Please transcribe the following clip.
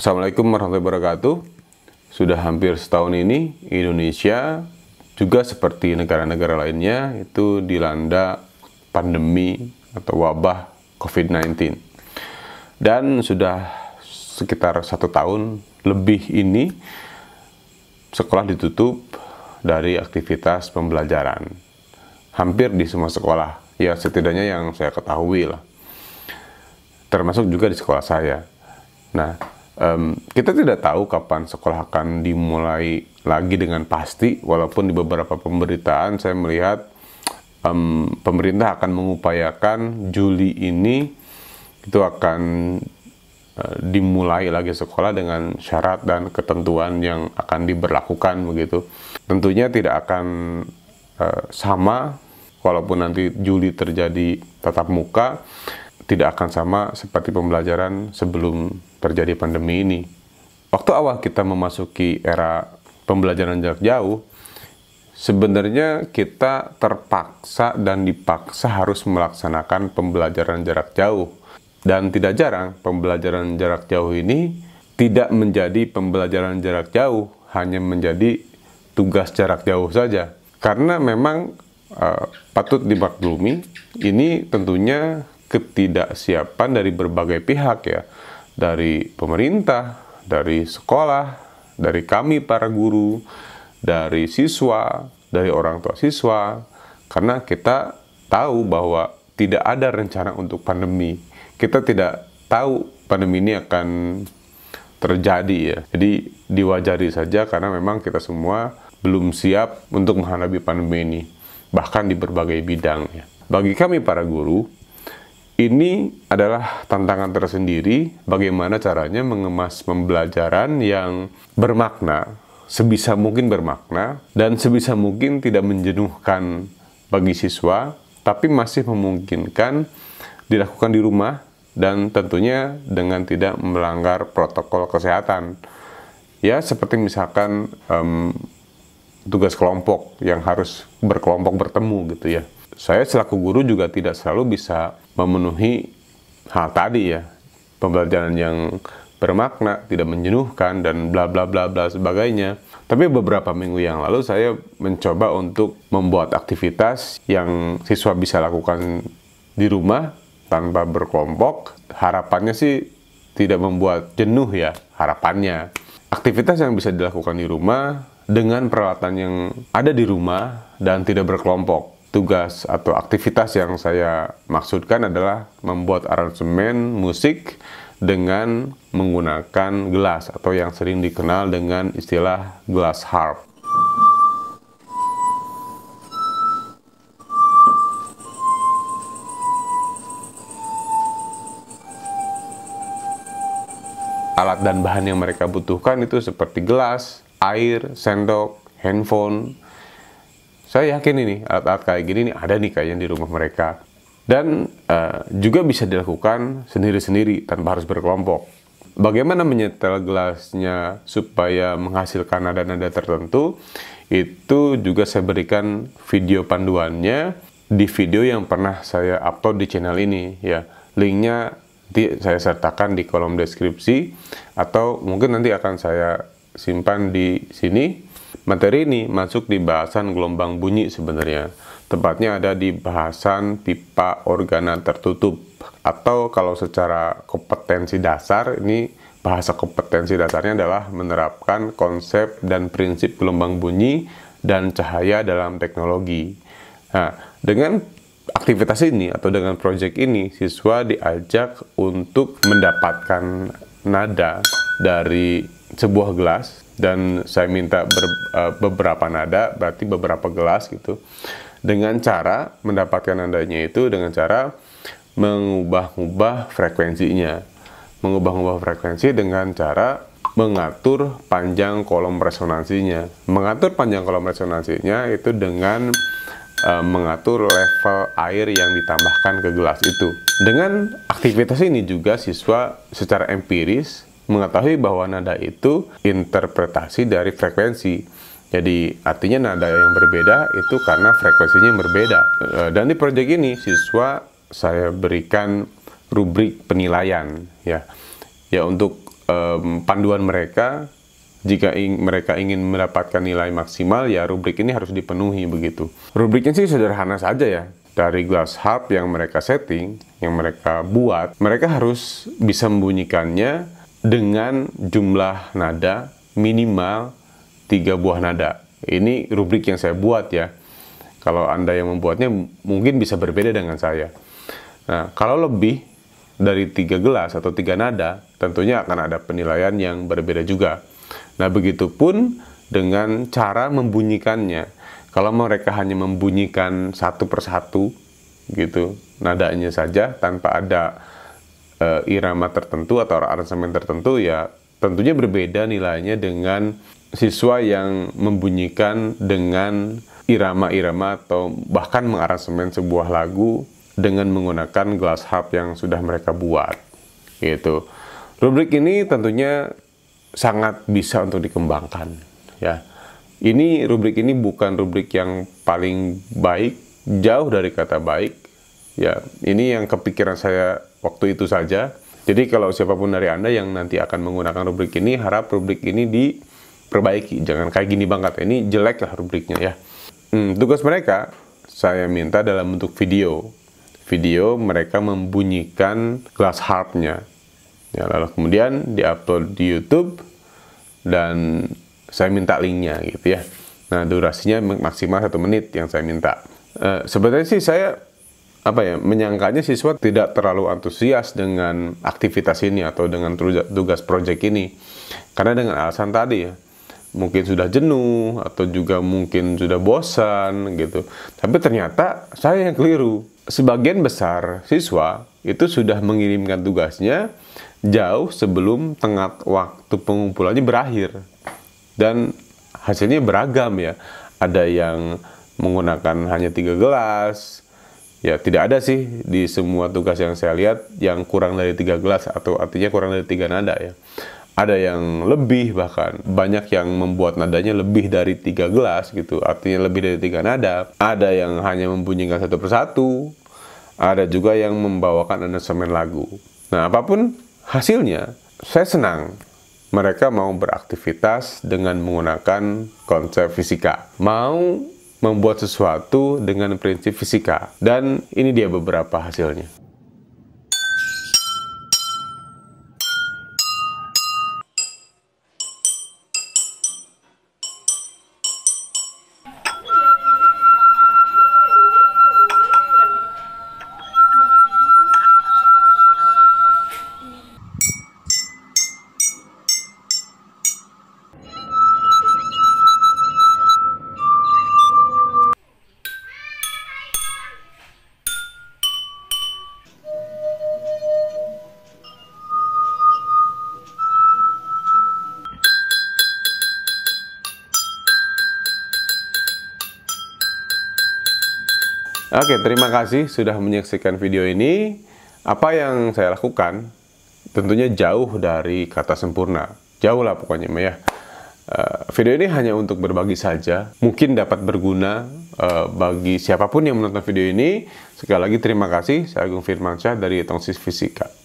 Assalamualaikum warahmatullahi wabarakatuh. Sudah hampir setahun ini Indonesia juga seperti negara-negara lainnya itu dilanda pandemi atau wabah COVID-19. Dan sudah sekitar satu tahun lebih ini sekolah ditutup dari aktivitas pembelajaran. Hampir di semua sekolah, ya setidaknya yang saya ketahui lah. Termasuk juga di sekolah saya. Nah, um, kita tidak tahu kapan sekolah akan dimulai lagi dengan pasti, walaupun di beberapa pemberitaan saya melihat um, pemerintah akan mengupayakan Juli ini itu akan e, dimulai lagi sekolah dengan syarat dan ketentuan yang akan diberlakukan begitu. Tentunya tidak akan uh, sama walaupun nanti Juli terjadi tatap muka tidak akan sama seperti pembelajaran sebelum terjadi pandemi ini. Waktu awal kita memasuki era pembelajaran jarak jauh, sebenarnya kita terpaksa dan dipaksa harus melaksanakan pembelajaran jarak jauh. Dan tidak jarang pembelajaran jarak jauh ini tidak menjadi pembelajaran jarak jauh, hanya menjadi tugas jarak jauh saja. Karena memang uh, patut dimaklumi, ini tentunya ketidaksiapan dari berbagai pihak ya, dari pemerintah, dari sekolah, dari kami para guru, dari siswa, dari orang tua siswa, karena kita tahu bahwa tidak ada rencana untuk pandemi. Kita tidak tahu pandemi ini akan terjadi ya. Jadi diwajari saja karena memang kita semua belum siap untuk menghadapi pandemi ini, bahkan di berbagai bidang ya. Bagi kami para guru, ini adalah tantangan tersendiri bagaimana caranya mengemas pembelajaran yang bermakna, sebisa mungkin bermakna dan sebisa mungkin tidak menjenuhkan bagi siswa, tapi masih memungkinkan dilakukan di rumah dan tentunya dengan tidak melanggar protokol kesehatan. Ya, seperti misalkan um, tugas kelompok yang harus berkelompok bertemu gitu ya saya selaku guru juga tidak selalu bisa memenuhi hal tadi ya. Pembelajaran yang bermakna, tidak menjenuhkan, dan bla bla bla bla sebagainya. Tapi beberapa minggu yang lalu saya mencoba untuk membuat aktivitas yang siswa bisa lakukan di rumah tanpa berkelompok. Harapannya sih tidak membuat jenuh ya, harapannya. Aktivitas yang bisa dilakukan di rumah dengan peralatan yang ada di rumah dan tidak berkelompok tugas atau aktivitas yang saya maksudkan adalah membuat aransemen musik dengan menggunakan gelas atau yang sering dikenal dengan istilah glass harp. Alat dan bahan yang mereka butuhkan itu seperti gelas, air, sendok, handphone, saya yakin ini alat-alat kayak gini nih ada nih kayaknya di rumah mereka. Dan uh, juga bisa dilakukan sendiri-sendiri tanpa harus berkelompok. Bagaimana menyetel gelasnya supaya menghasilkan nada-nada tertentu, itu juga saya berikan video panduannya di video yang pernah saya upload di channel ini ya. Linknya nanti saya sertakan di kolom deskripsi atau mungkin nanti akan saya simpan di sini Materi ini masuk di bahasan gelombang bunyi sebenarnya. Tepatnya ada di bahasan pipa organa tertutup atau kalau secara kompetensi dasar ini bahasa kompetensi dasarnya adalah menerapkan konsep dan prinsip gelombang bunyi dan cahaya dalam teknologi. Nah, dengan aktivitas ini atau dengan proyek ini siswa diajak untuk mendapatkan nada dari sebuah gelas dan saya minta ber, uh, beberapa nada berarti beberapa gelas gitu dengan cara mendapatkan nadanya itu dengan cara mengubah-ubah frekuensinya mengubah-ubah frekuensi dengan cara mengatur panjang kolom resonansinya mengatur panjang kolom resonansinya itu dengan uh, mengatur level air yang ditambahkan ke gelas itu. Dengan aktivitas ini juga siswa secara empiris mengetahui bahwa nada itu interpretasi dari frekuensi. Jadi artinya nada yang berbeda itu karena frekuensinya yang berbeda. Eh, dan di proyek ini siswa saya berikan rubrik penilaian ya. Ya untuk um, panduan mereka jika ing mereka ingin mendapatkan nilai maksimal ya rubrik ini harus dipenuhi begitu. Rubriknya sih sederhana saja ya. Dari glass harp yang mereka setting, yang mereka buat, mereka harus bisa membunyikannya dengan jumlah nada minimal tiga buah nada. Ini rubrik yang saya buat ya. Kalau Anda yang membuatnya mungkin bisa berbeda dengan saya. Nah, kalau lebih dari tiga gelas atau tiga nada, tentunya akan ada penilaian yang berbeda juga. Nah, begitupun dengan cara membunyikannya. Kalau mereka hanya membunyikan satu persatu gitu, nadanya saja tanpa ada uh, irama tertentu atau aransemen tertentu ya tentunya berbeda nilainya dengan siswa yang membunyikan dengan irama-irama atau bahkan mengaransemen sebuah lagu dengan menggunakan glass harp yang sudah mereka buat gitu. Rubrik ini tentunya sangat bisa untuk dikembangkan ya. Ini rubrik ini bukan rubrik yang paling baik, jauh dari kata baik. Ya, ini yang kepikiran saya waktu itu saja. Jadi kalau siapapun dari Anda yang nanti akan menggunakan rubrik ini, harap rubrik ini diperbaiki. Jangan kayak gini banget, ini jelek lah rubriknya ya. Hmm, tugas mereka, saya minta dalam bentuk video. Video mereka membunyikan glass harpnya. Ya, lalu kemudian diupload di YouTube dan saya minta linknya gitu ya. Nah durasinya maksimal satu menit yang saya minta. Uh, sebenarnya sih saya apa ya menyangkanya siswa tidak terlalu antusias dengan aktivitas ini atau dengan tugas proyek ini karena dengan alasan tadi ya mungkin sudah jenuh atau juga mungkin sudah bosan gitu tapi ternyata saya yang keliru sebagian besar siswa itu sudah mengirimkan tugasnya jauh sebelum tengah waktu pengumpulannya berakhir dan hasilnya beragam ya ada yang menggunakan hanya tiga gelas ya tidak ada sih di semua tugas yang saya lihat yang kurang dari tiga gelas atau artinya kurang dari tiga nada ya ada yang lebih bahkan banyak yang membuat nadanya lebih dari tiga gelas gitu artinya lebih dari tiga nada ada yang hanya membunyikan satu persatu ada juga yang membawakan anasemen lagu nah apapun hasilnya saya senang mereka mau beraktivitas dengan menggunakan konsep fisika mau membuat sesuatu dengan prinsip fisika. Dan ini dia beberapa hasilnya. Oke, terima kasih sudah menyaksikan video ini. Apa yang saya lakukan tentunya jauh dari kata sempurna. Jauh lah pokoknya ya. Eh, video ini hanya untuk berbagi saja. Mungkin dapat berguna eh, bagi siapapun yang menonton video ini. Sekali lagi terima kasih. Saya Agung Firmansyah dari Tongsis Fisika.